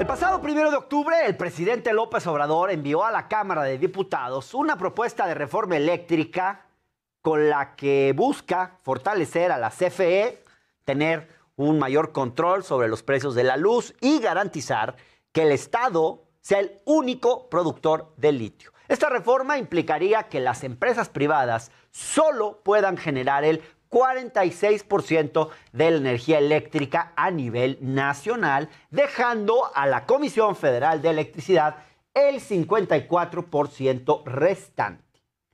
El pasado primero de octubre, el presidente López Obrador envió a la Cámara de Diputados una propuesta de reforma eléctrica con la que busca fortalecer a la CFE, tener un mayor control sobre los precios de la luz y garantizar que el Estado sea el único productor de litio. Esta reforma implicaría que las empresas privadas solo puedan generar el 46% de la energía eléctrica a nivel nacional, dejando a la Comisión Federal de Electricidad el 54% restante.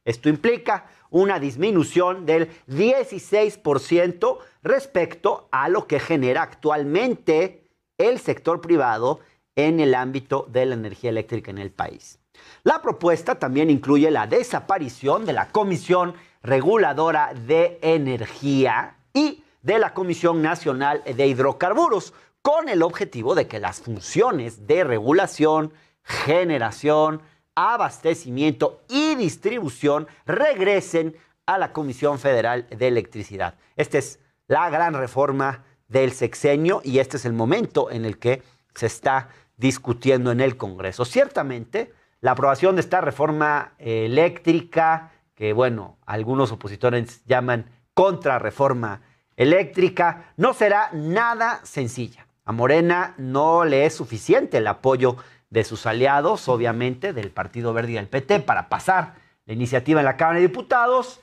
Esto implica una disminución del 16% respecto a lo que genera actualmente el sector privado en el ámbito de la energía eléctrica en el país. La propuesta también incluye la desaparición de la Comisión Reguladora de Energía y de la Comisión Nacional de Hidrocarburos, con el objetivo de que las funciones de regulación, generación, abastecimiento y distribución regresen a la Comisión Federal de Electricidad. Esta es la gran reforma del sexenio y este es el momento en el que se está discutiendo en el Congreso. Ciertamente, la aprobación de esta reforma eléctrica que bueno, algunos opositores llaman contrarreforma eléctrica, no será nada sencilla. A Morena no le es suficiente el apoyo de sus aliados, obviamente, del Partido Verde y del PT, para pasar la iniciativa en la Cámara de Diputados,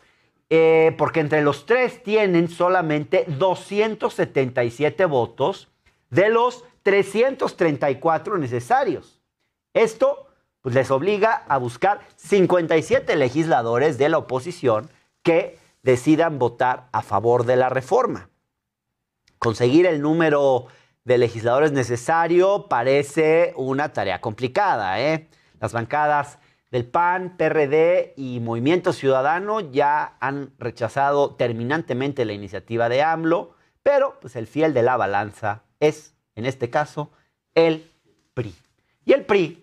eh, porque entre los tres tienen solamente 277 votos de los 334 necesarios. Esto pues les obliga a buscar 57 legisladores de la oposición que decidan votar a favor de la reforma. Conseguir el número de legisladores necesario parece una tarea complicada. ¿eh? Las bancadas del PAN, PRD y Movimiento Ciudadano ya han rechazado terminantemente la iniciativa de AMLO, pero pues, el fiel de la balanza es, en este caso, el PRI. Y el PRI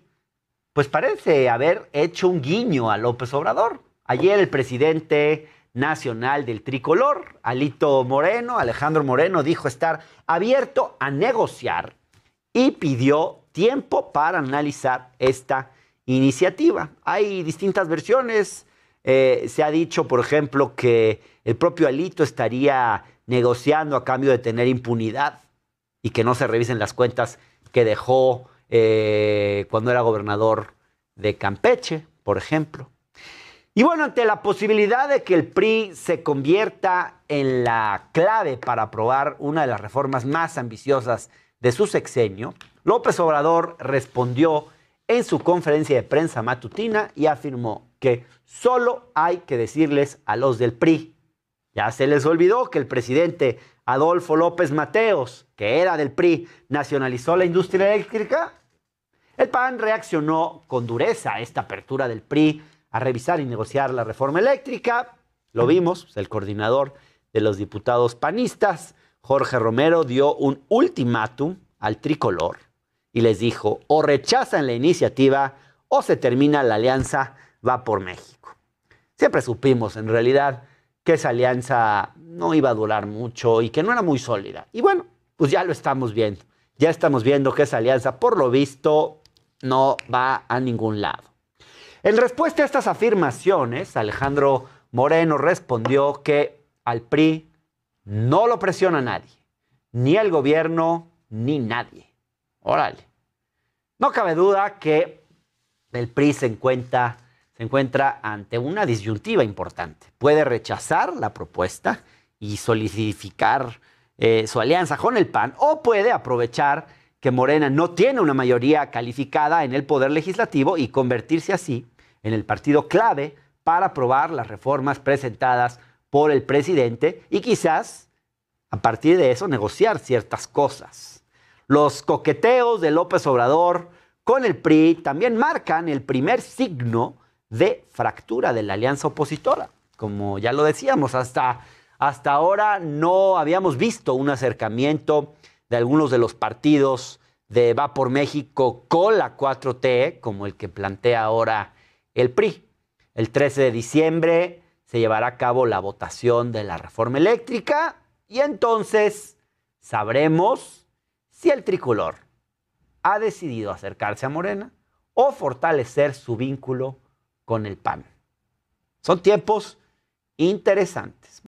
pues parece haber hecho un guiño a López Obrador. Ayer el presidente nacional del tricolor, Alito Moreno, Alejandro Moreno, dijo estar abierto a negociar y pidió tiempo para analizar esta iniciativa. Hay distintas versiones. Eh, se ha dicho, por ejemplo, que el propio Alito estaría negociando a cambio de tener impunidad y que no se revisen las cuentas que dejó eh, cuando era gobernador de Campeche, por ejemplo. Y bueno, ante la posibilidad de que el PRI se convierta en la clave para aprobar una de las reformas más ambiciosas de su sexenio, López Obrador respondió en su conferencia de prensa matutina y afirmó que solo hay que decirles a los del PRI ya se les olvidó que el presidente Adolfo López Mateos, que era del PRI, nacionalizó la industria eléctrica. El PAN reaccionó con dureza a esta apertura del PRI a revisar y negociar la reforma eléctrica. Lo vimos, pues, el coordinador de los diputados panistas, Jorge Romero, dio un ultimátum al tricolor y les dijo, o rechazan la iniciativa o se termina la alianza, va por México. Siempre supimos en realidad que esa alianza no iba a durar mucho y que no era muy sólida. Y bueno, pues ya lo estamos viendo. Ya estamos viendo que esa alianza, por lo visto, no va a ningún lado. En respuesta a estas afirmaciones, Alejandro Moreno respondió que al PRI no lo presiona nadie, ni el gobierno, ni nadie. Órale. No cabe duda que el PRI se encuentra encuentra ante una disyuntiva importante. Puede rechazar la propuesta y solidificar eh, su alianza con el PAN o puede aprovechar que Morena no tiene una mayoría calificada en el poder legislativo y convertirse así en el partido clave para aprobar las reformas presentadas por el presidente y quizás a partir de eso negociar ciertas cosas. Los coqueteos de López Obrador con el PRI también marcan el primer signo de fractura de la alianza opositora. Como ya lo decíamos, hasta, hasta ahora no habíamos visto un acercamiento de algunos de los partidos de Va por México con la 4T, como el que plantea ahora el PRI. El 13 de diciembre se llevará a cabo la votación de la reforma eléctrica y entonces sabremos si el tricolor ha decidido acercarse a Morena o fortalecer su vínculo con el PAN. Son tiempos interesantes.